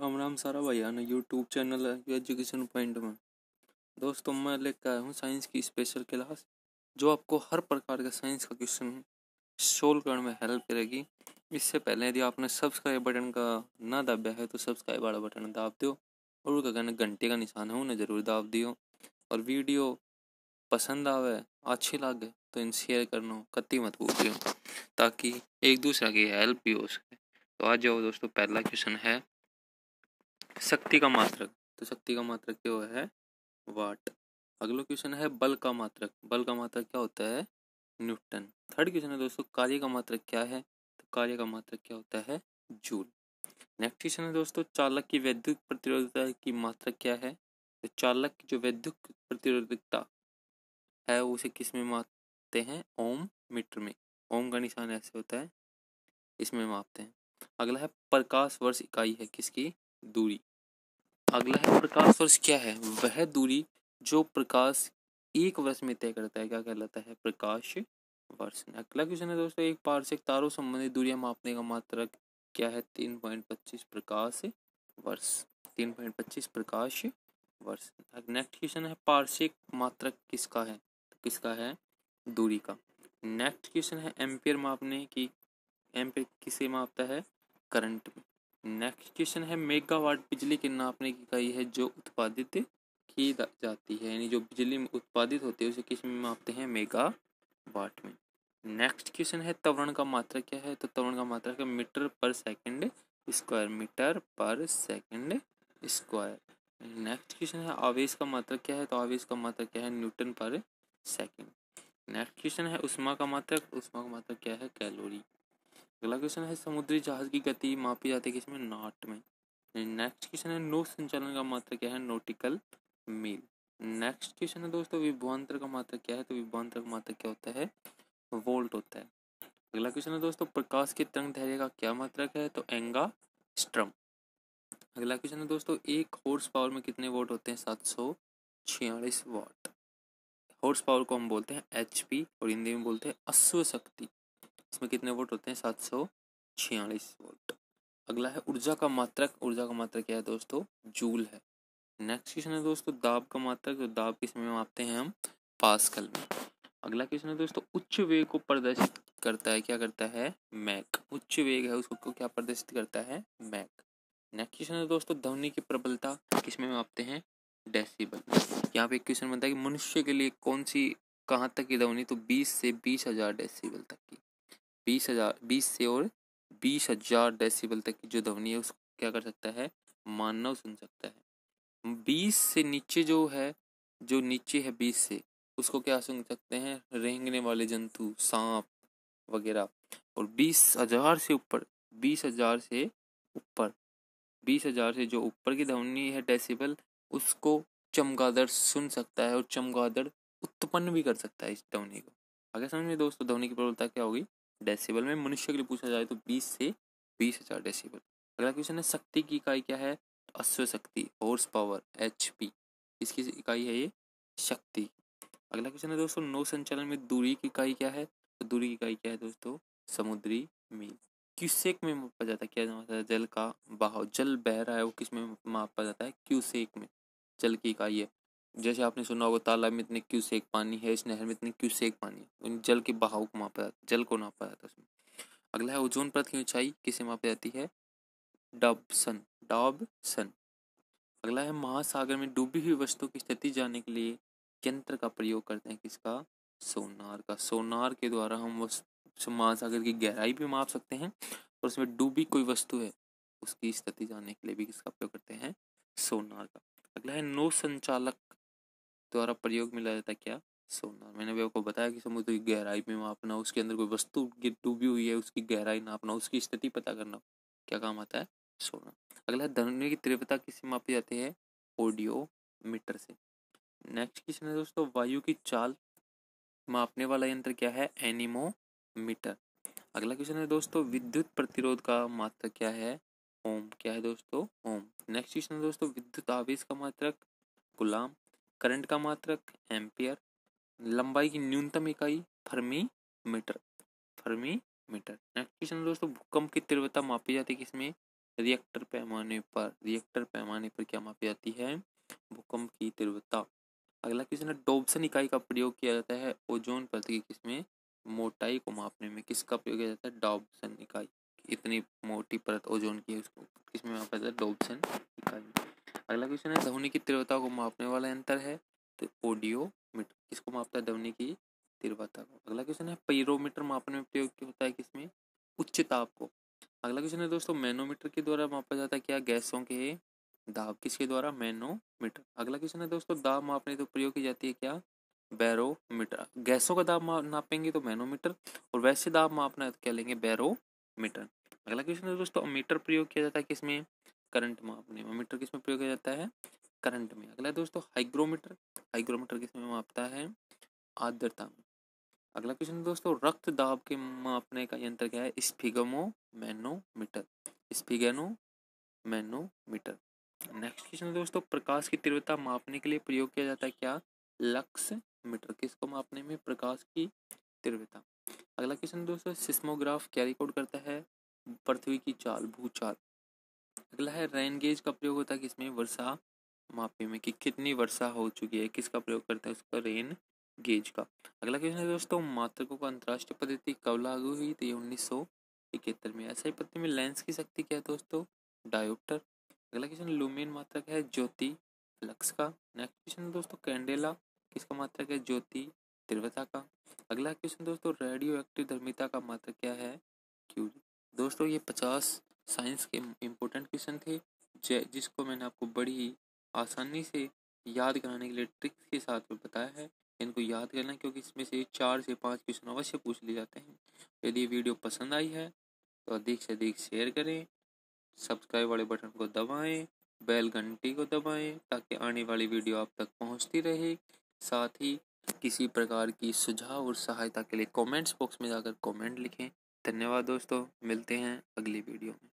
राम राम सारा भैया ने यूट्यूब चैनल है एजुकेशन पॉइंट में दोस्तों मैं लेकर आया हूँ साइंस की स्पेशल क्लास जो आपको हर प्रकार का साइंस का क्वेश्चन सोल्व करने में हेल्प करेगी इससे पहले यदि आपने सब्सक्राइब बटन का ना दबाया है तो सब्सक्राइब वाला बटन दाब दो और उनका कहना घंटे का निशान है उन्हें ज़रूर दाब दियो और वीडियो पसंद आवे अच्छी लागे तो इन शेयर करना कत्ती मत भूलियो ताकि एक दूसरे की हेल्प भी हो सके तो आज जाओ दोस्तों पहला क्वेश्चन है शक्ति का मात्रक तो शक्ति का मात्रक क्या है वाट अगला क्वेश्चन है बल का मात्रक बल का मात्रक क्या होता है न्यूटन थर्ड क्वेश्चन है दोस्तों कार्य का मात्रक क्या है तो कार्य का मात्रक क्या होता है जूल नेक्स्ट क्वेश्चन है दोस्तों चालक की वैद्युत प्रतिरोधता की मात्रक क्या है तो चालक की जो वैद्युत प्रतिरोधकता है उसे किस में मापते हैं ओम मीटर में ओम का निशान ऐसे होता है इसमें मापते हैं अगला है प्रकाश वर्ष इकाई है किसकी दूरी अगला है प्रकाश वर्ष क्या है वह दूरी जो प्रकाश एक वर्ष में तय करता है क्या कहलाता है प्रकाश वर्ष अगला क्वेश्चन है दोस्तों एक पार्श्विक तारों संबंधित दूरियां मापने का मात्रक क्या है तीन पॉइंट पच्चीस प्रकाश वर्ष तीन पॉइंट पच्चीस प्रकाश वर्ष नेक्स्ट क्वेश्चन है पार्शिक मात्रक किसका है किसका है दूरी का नेक्स्ट क्वेश्चन है एम्पियर मापने की एम्पियर किसे मापता है करंट में नेक्स्ट क्वेश्चन है मेगावाट बिजली के नापने की इकाई है जो उत्पादित की जाती है यानी जो बिजली उत्पादित होती है उसे किस में मापते हैं मेगा वाट में नेक्स्ट क्वेश्चन है तवरण का मात्रा क्या है तो तवरण का मात्रा है meter per second square meter per second square next question है आवेश का मात्रा क्या है तो आवेश का मात्रा क्या है न्यूटन पर सेकंड नेक्स्ट क्वेश्चन है उष्मा का मात्रक उष्मा का मात्रक क्या है कैलोरी अगला क्वेश्चन है समुद्री जहाज की गति मापी जाती है किसमें नॉट में नेक्स्ट क्वेश्चन है नौ संचालन का मात्र क्या है नोटिकल मील नेक्स्ट क्वेश्चन है दोस्तों विभवांतर का मात्र क्या है तो विभवांतर का मात्र क्या होता है वोल्ट होता है अगला क्वेश्चन है दोस्तों प्रकाश के तरंग धैर्य का क्या मात्रक है तो एंगा स्ट्रम अगला क्वेश्चन है दोस्तों एक हॉर्स पावर में कितने वोट होते हैं सात सौ छियालीस वोट हॉर्स पावर को हम बोलते हैं एच और हिंदी में बोलते हैं अश्व शक्ति इसमें कितने वोट होते हैं सात सौ छियालीस वोट अगला है ऊर्जा का मात्रक ऊर्जा का मात्रक क्या है दोस्तों जूल है नेक्स्ट क्वेश्चन है दोस्तों दाब का मात्रक तो दाब किस में मापते हैं हम पास्कल में अगला क्वेश्चन है दोस्तों उच्च वेग को प्रदर्शित करता है क्या करता है मैक उच्च वेग है उसको क्या प्रदर्शित करता है मैक नेक्स्ट क्वेश्चन है दोस्तों ध्वनि की प्रबलता किसमें मापते हैं डेसीबल यहाँ पे एक क्वेश्चन बनता है कि मनुष्य के लिए कौन सी कहाँ तक की ध्वनि तो बीस से बीस हजार डेसीबल तक की बीस हज़ार बीस से और बीस हज़ार डेसीबल तक की जो ध्वनि है उसको क्या कर सकता है मानव सुन सकता है बीस से नीचे जो है जो नीचे है बीस से उसको क्या सुन सकते हैं रेंगने वाले जंतु सांप वगैरह और बीस हज़ार से ऊपर बीस हज़ार से ऊपर बीस हज़ार से जो ऊपर की ध्वनि है डेसिबल उसको चमगादड़ सुन सकता है और चमगादड़ उत्पन्न भी कर सकता है इस ध्वनि को आगे समझ में दोस्तों ध्वनि की प्रबलता क्या होगी डेसिबल में मनुष्य के लिए पूछा जाए तो बीस से बीस हजार डेसिबल अगला क्वेश्चन है शक्ति की इकाई क्या है तो अश्व शक्ति हॉर्स पावर एच पी इसकी इकाई है ये शक्ति अगला क्वेश्चन है दोस्तों नौ संचालन में दूरी की इकाई क्या है तो दूरी की इकाई क्या है दोस्तों समुद्री मील क्यूसेक में मापा जाता है क्या जाता है जल का बहाव जल बह रहा है वो किस में मापा जाता है क्यूसेक में जल की इकाई है जैसे आपने सुना होगा तालाब में इतने सेक पानी है इस नहर में इतने सेक पानी है जल के बहाव को मापा जाता जल को नापा जाता है उसमें अगला है ओजोन परत की ऊंचाई किसे मापी जाती है डॉबसन डॉबसन अगला है महासागर में डूबी हुई वस्तु की स्थिति जानने के लिए यंत्र का प्रयोग करते हैं किसका सोनार का सोनार के द्वारा हम महासागर की गहराई भी माप सकते हैं और उसमें डूबी कोई वस्तु है उसकी स्थिति जानने के लिए भी किसका प्रयोग करते हैं सोनार का अगला है नो संचालक द्वारा प्रयोग में लाया जाता है क्या सोना मैंने भी आपको बताया कि समुद्र की गहराई में मापना उसके अंदर कोई वस्तु डूबी हुई है उसकी गहराई नापना उसकी स्थिति पता करना क्या काम आता है सोना अगला धनुर्णी की तीव्रता किसी मापी जाती है ऑडियो मीटर से नेक्स्ट क्वेश्चन है दोस्तों वायु की चाल मापने वाला यंत्र क्या है एनिमो मीटर अगला क्वेश्चन है दोस्तों विद्युत प्रतिरोध का मात्रक क्या है ओम क्या है दोस्तों ओम नेक्स्ट क्वेश्चन है दोस्तों विद्युत आवेश का मात्रक गुलाम करंट का मात्रक एम्पियर लंबाई की न्यूनतम इकाई fermi meter fermi meter next question दोस्तों भूकंप की तीव्रता मापी जाती है किसमें रिएक्टर पैमाने पर रिएक्टर पैमाने पर क्या मापी जाती है भूकंप की तीव्रता अगला क्वेश्चन है डोबसन इकाई का प्रयोग किया जाता है ओजोन पर की किसमें मोटाई को मापने में किसका प्रयोग किया जाता है डॉबसन इकाई इतनी मोटी परत ओजोन की है उसको किसमें मापा जाता है डोबसन इकाई अगला क्वेश्चन है ध्वनि की तीव्रता को मापने वाला यंत्र है तो ऑडियो मीटर किसको मापता है ध्वनि की तीव्रता को अगला क्वेश्चन है पैरोमीटर मापने में प्रयोग होता है किसमें उच्च ताप को अगला क्वेश्चन है दोस्तों मैनोमीटर के द्वारा मापा जाता है क्या गैसों के दाब किसके द्वारा मैनोमीटर अगला क्वेश्चन है दोस्तों दाब मापने तो प्रयोग की जाती है क्या बैरोमीटर गैसों का दाब नापेंगे तो मैनोमीटर और वैसे दाब मापना है तो क्या लेंगे बैरोमीटर अगला क्वेश्चन है दोस्तों मीटर प्रयोग किया जाता है किसमें करंट मापने में मीटर किस में प्रयोग किया जाता है करंट में अगला दोस्तों हाइग्रोमीटर हाइग्रोमीटर किस में मापता है आर्द्रता में अगला क्वेश्चन दोस्तों रक्त दाब के मापने का यंत्र क्या है sphygmomanometer sphygmomanometer next question दोस्तों प्रकाश की तीव्रता मापने के लिए प्रयोग किया जाता है क्या लक्स मीटर किसको मापने में प्रकाश की तीव्रता अगला क्वेश्चन दोस्तों सिस्मोग्राफ क्या रिकॉर्ड करता है पृथ्वी की चाल भूचाल अगला है रेन गेज का प्रयोग होता है किसमें वर्षा मापी में कि कितनी वर्षा हो चुकी है किसका प्रयोग करते हैं उसका रेन गेज का अगला क्वेश्चन है दोस्तों मात्रकों का अंतर्राष्ट्रीय पद्धति कब लागू हुई तो ये उन्नीस सौ इकहत्तर में ऐसा ही पद्धति में लेंस की शक्ति क्या है दोस्तों डायोप्टर अगला क्वेश्चन लुमेन मात्रक है ज्योति लक्स का नेक्स्ट क्वेश्चन दोस्तों कैंडेला किसका मात्रक है ज्योति तीव्रता का अगला क्वेश्चन दोस्तों रेडियो एक्टिव धर्मिता का मात्रक क्या है क्यूरी दोस्तों ये पचास साइंस के इम्पोर्टेंट क्वेश्चन थे जिसको मैंने आपको बड़ी आसानी से याद कराने के लिए ट्रिक्स के साथ में बताया है इनको याद करना क्योंकि इसमें से चार से पाँच क्वेश्चन अवश्य पूछ लिए जाते हैं यदि वीडियो पसंद आई है तो अधिक से अधिक शेयर करें सब्सक्राइब वाले बटन को दबाएं बेल घंटी को दबाएं ताकि आने वाली वीडियो आप तक पहुंचती रहे साथ ही किसी प्रकार की सुझाव और सहायता के लिए कमेंट्स बॉक्स में जाकर कमेंट लिखें धन्यवाद दोस्तों मिलते हैं अगली वीडियो में